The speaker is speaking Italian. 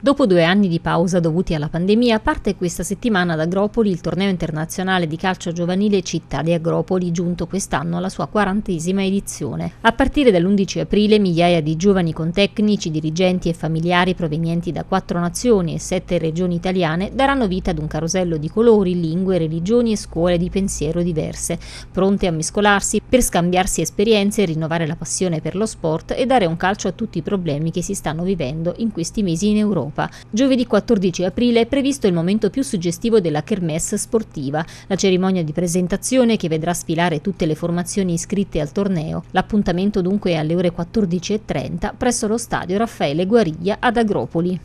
Dopo due anni di pausa dovuti alla pandemia, parte questa settimana ad Agropoli il torneo internazionale di calcio giovanile Città di Agropoli, giunto quest'anno alla sua quarantesima edizione. A partire dall'11 aprile, migliaia di giovani con tecnici, dirigenti e familiari provenienti da quattro nazioni e sette regioni italiane daranno vita ad un carosello di colori, lingue, religioni e scuole di pensiero diverse, pronte a mescolarsi per scambiarsi esperienze, rinnovare la passione per lo sport e dare un calcio a tutti i problemi che si stanno vivendo in questi mesi in Europa. Europa. Giovedì 14 aprile è previsto il momento più suggestivo della kermesse sportiva, la cerimonia di presentazione che vedrà sfilare tutte le formazioni iscritte al torneo. L'appuntamento dunque è alle ore 14.30 presso lo stadio Raffaele Guariglia ad Agropoli.